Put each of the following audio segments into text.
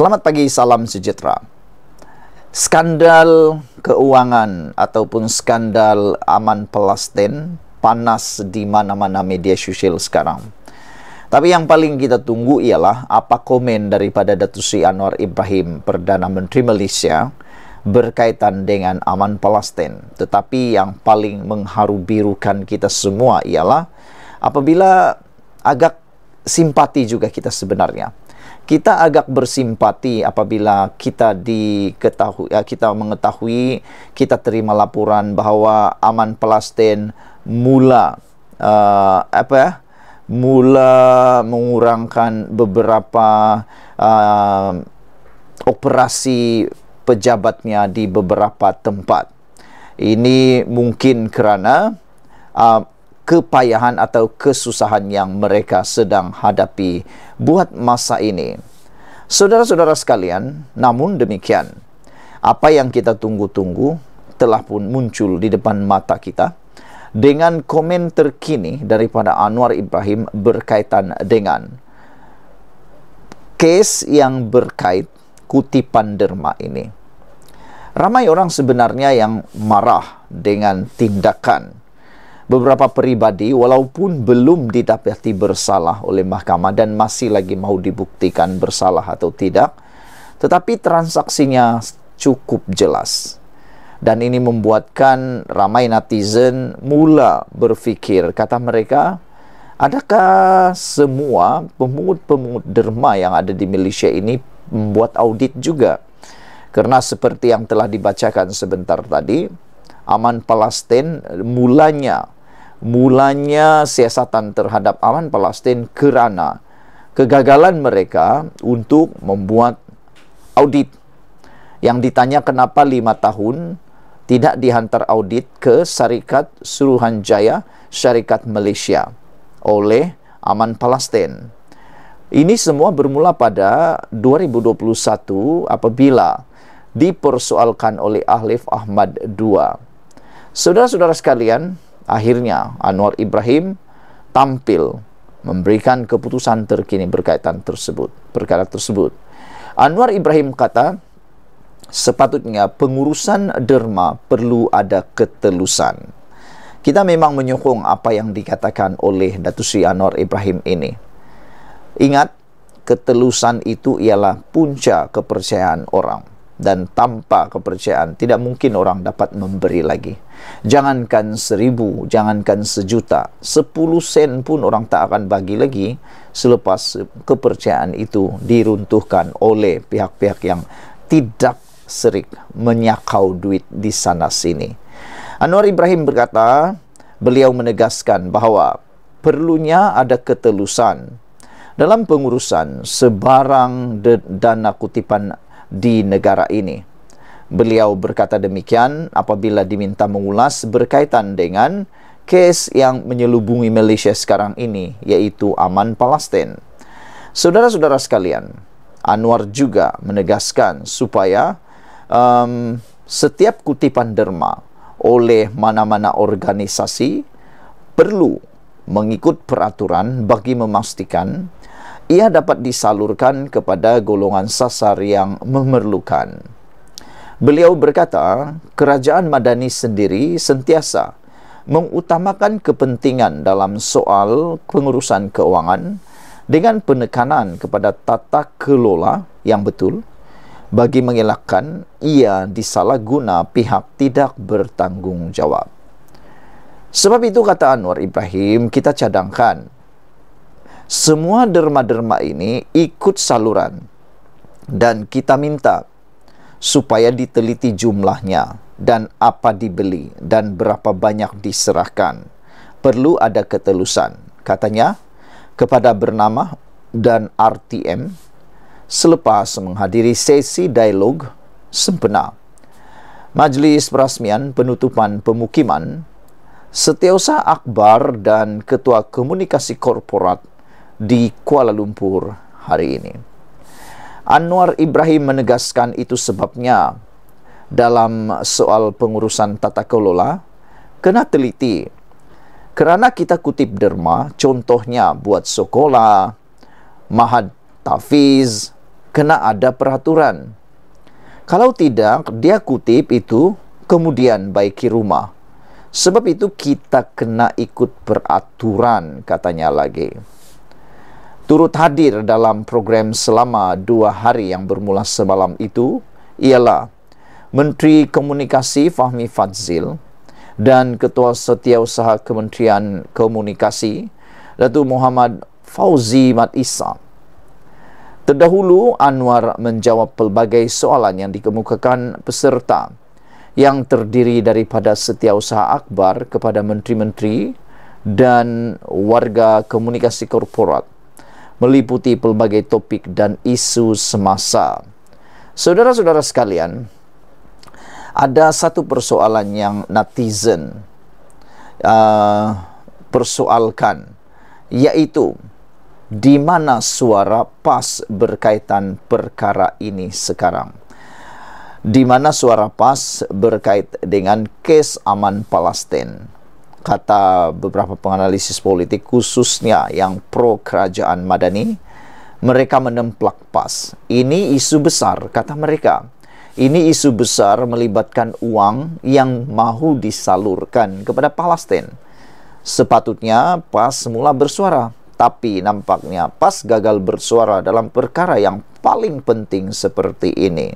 Selamat pagi, salam sejahtera. Skandal keuangan ataupun skandal aman pelastin panas di mana-mana media sosial sekarang. Tapi yang paling kita tunggu ialah apa komen daripada Datuk Sri Anwar Ibrahim Perdana Menteri Malaysia berkaitan dengan aman pelastin. Tetapi yang paling mengharu birukan kita semua ialah apabila agak simpati juga kita sebenarnya kita agak bersimpati apabila kita diketahui ya, kita mengetahui kita terima laporan bahawa Aman Palestin mula uh, apa ya mula mengurangkan beberapa uh, operasi pejabatnya di beberapa tempat. Ini mungkin kerana uh, kepayahan atau kesusahan yang mereka sedang hadapi buat masa ini. Saudara-saudara sekalian, namun demikian, apa yang kita tunggu-tunggu telah pun muncul di depan mata kita dengan komen terkini daripada Anwar Ibrahim berkaitan dengan kes yang berkait kutipan derma ini. Ramai orang sebenarnya yang marah dengan tindakan beberapa pribadi walaupun belum didapati bersalah oleh mahkamah dan masih lagi mau dibuktikan bersalah atau tidak, tetapi transaksinya cukup jelas. Dan ini membuatkan ramai netizen mula berpikir, kata mereka, adakah semua pemungut-pemungut derma yang ada di Malaysia ini membuat audit juga? Karena seperti yang telah dibacakan sebentar tadi, Aman Palestin mulanya mulanya siasatan terhadap aman Palestin kerana kegagalan mereka untuk membuat audit yang ditanya kenapa lima tahun tidak dihantar audit ke Syarikat Suruhanjaya Syarikat Malaysia oleh Aman Palestin. Ini semua bermula pada 2021 apabila dipersoalkan oleh Ahlif Ahmad II. Saudara-saudara sekalian, akhirnya Anwar Ibrahim tampil memberikan keputusan terkini berkaitan tersebut perkara tersebut Anwar Ibrahim kata sepatutnya pengurusan derma perlu ada ketelusan kita memang menyokong apa yang dikatakan oleh Datuk Sri Anwar Ibrahim ini ingat ketelusan itu ialah punca kepercayaan orang dan tanpa kepercayaan tidak mungkin orang dapat memberi lagi jangankan seribu jangankan sejuta sepuluh sen pun orang tak akan bagi lagi selepas kepercayaan itu diruntuhkan oleh pihak-pihak yang tidak serik menyakau duit di sana sini Anwar Ibrahim berkata beliau menegaskan bahawa perlunya ada ketelusan dalam pengurusan sebarang dana kutipan di negara ini. Beliau berkata demikian apabila diminta mengulas berkaitan dengan kes yang menyelubungi Malaysia sekarang ini yaitu aman Palestin. Saudara-saudara sekalian, Anwar juga menegaskan supaya um, setiap kutipan derma oleh mana-mana organisasi perlu mengikut peraturan bagi memastikan ia dapat disalurkan kepada golongan sasar yang memerlukan. Beliau berkata, kerajaan madani sendiri sentiasa mengutamakan kepentingan dalam soal pengurusan keuangan dengan penekanan kepada tata kelola yang betul bagi mengelakkan ia disalahguna pihak tidak bertanggungjawab. Sebab itu kata Anwar Ibrahim, kita cadangkan semua derma-derma ini ikut saluran dan kita minta supaya diteliti jumlahnya dan apa dibeli dan berapa banyak diserahkan perlu ada ketelusan katanya kepada bernama dan RTM selepas menghadiri sesi dialog sempena majlis perasmian penutupan pemukiman setiausaha akbar dan ketua komunikasi korporat di Kuala Lumpur hari ini. Anwar Ibrahim menegaskan itu sebabnya dalam soal pengurusan tata kelola kena teliti. Kerana kita kutip derma, contohnya buat sekolah, mahad tafiz, kena ada peraturan. Kalau tidak, dia kutip itu kemudian baiki rumah. Sebab itu kita kena ikut peraturan katanya lagi turut hadir dalam program selama dua hari yang bermula semalam itu ialah Menteri Komunikasi Fahmi Fadzil dan Ketua Setiausaha Kementerian Komunikasi Datuk Muhammad Fauzi Mat Isa. Terdahulu Anwar menjawab pelbagai soalan yang dikemukakan peserta yang terdiri daripada Setiausaha Akbar kepada menteri-menteri dan warga komunikasi korporat meliputi pelbagai topik dan isu semasa. Saudara-saudara sekalian, ada satu persoalan yang netizen uh, persoalkan, yaitu di mana suara PAS berkaitan perkara ini sekarang? Di mana suara PAS berkait dengan kes aman Palestin? kata beberapa penganalisis politik khususnya yang pro kerajaan Madani, mereka menemplak pas. Ini isu besar, kata mereka. Ini isu besar melibatkan uang yang mahu disalurkan kepada Palestina. Sepatutnya PAS semula bersuara, tapi nampaknya PAS gagal bersuara dalam perkara yang paling penting seperti ini.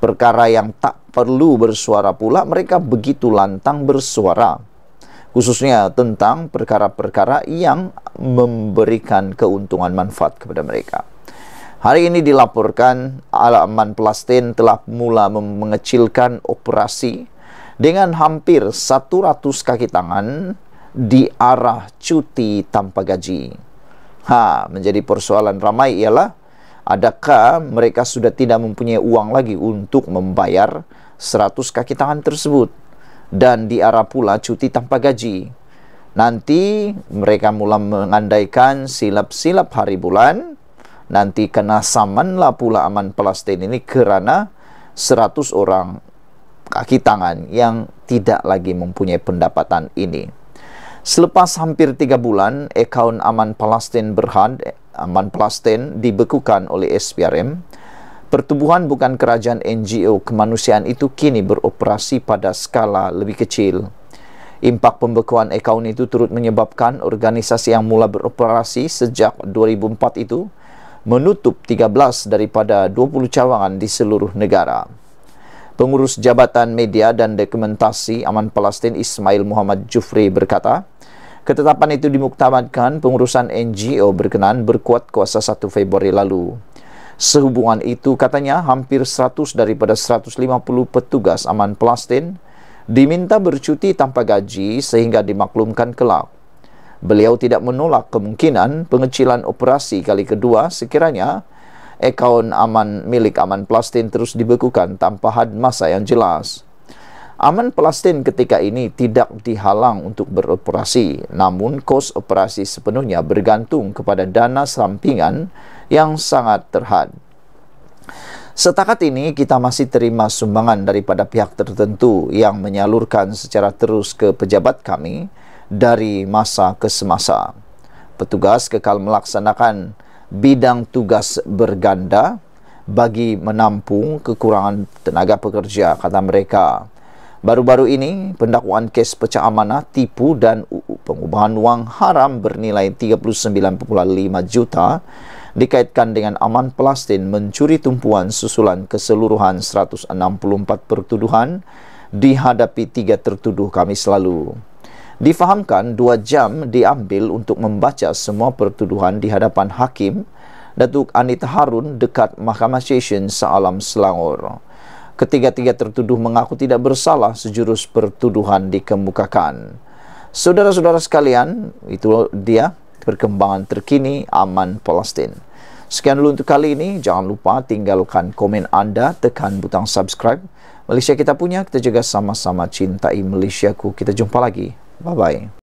Perkara yang tak perlu bersuara pula mereka begitu lantang bersuara khususnya tentang perkara-perkara yang memberikan keuntungan manfaat kepada mereka. Hari ini dilaporkan Alaman Palestin telah mula mengecilkan operasi dengan hampir 100 kaki tangan di arah cuti tanpa gaji. Ha, menjadi persoalan ramai ialah adakah mereka sudah tidak mempunyai uang lagi untuk membayar 100 kaki tangan tersebut? dan di diarah pula cuti tanpa gaji. Nanti mereka mula mengandaikan silap-silap hari bulan. Nanti kena samanlah pula aman Palestin ini kerana 100 orang kaki tangan yang tidak lagi mempunyai pendapatan ini. Selepas hampir 3 bulan, akaun aman Palestin berhad, aman Palestin dibekukan oleh SPRM. Pertubuhan bukan kerajaan NGO kemanusiaan itu kini beroperasi pada skala lebih kecil. Impak pembekuan akaun itu turut menyebabkan organisasi yang mula beroperasi sejak 2004 itu menutup 13 daripada 20 cawangan di seluruh negara. Pengurus Jabatan Media dan Dokumentasi Aman Palestin Ismail Muhammad Jufri berkata, ketetapan itu dimuktamadkan pengurusan NGO berkenaan berkuat kuasa 1 Februari lalu sehubungan itu katanya hampir 100 daripada 150 petugas aman Palestin diminta bercuti tanpa gaji sehingga dimaklumkan kelak. Beliau tidak menolak kemungkinan pengecilan operasi kali kedua sekiranya akaun aman milik aman Palestin terus dibekukan tanpa had masa yang jelas. Aman Palestin ketika ini tidak dihalang untuk beroperasi, namun kos operasi sepenuhnya bergantung kepada dana sampingan yang sangat terhad. Setakat ini kita masih terima sumbangan daripada pihak tertentu yang menyalurkan secara terus ke pejabat kami dari masa ke semasa. Petugas kekal melaksanakan bidang tugas berganda bagi menampung kekurangan tenaga pekerja kata mereka. Baru-baru ini pendakwaan kes pecah amanah tipu dan pengubahan wang haram bernilai 39.5 juta dikaitkan dengan aman Palestin mencuri tumpuan susulan keseluruhan 164 pertuduhan dihadapi tiga tertuduh kami selalu. Difahamkan dua jam diambil untuk membaca semua pertuduhan di hadapan hakim Datuk Anita Harun dekat Mahkamah Session Sealam Selangor. Ketiga-tiga tertuduh mengaku tidak bersalah sejurus pertuduhan dikemukakan. Saudara-saudara sekalian, itu dia perkembangan terkini aman Palestin. Sekian dulu untuk kali ini. Jangan lupa tinggalkan komen anda, tekan butang subscribe. Malaysia kita punya, kita juga sama-sama cintai Malaysia ku. Kita jumpa lagi. Bye-bye.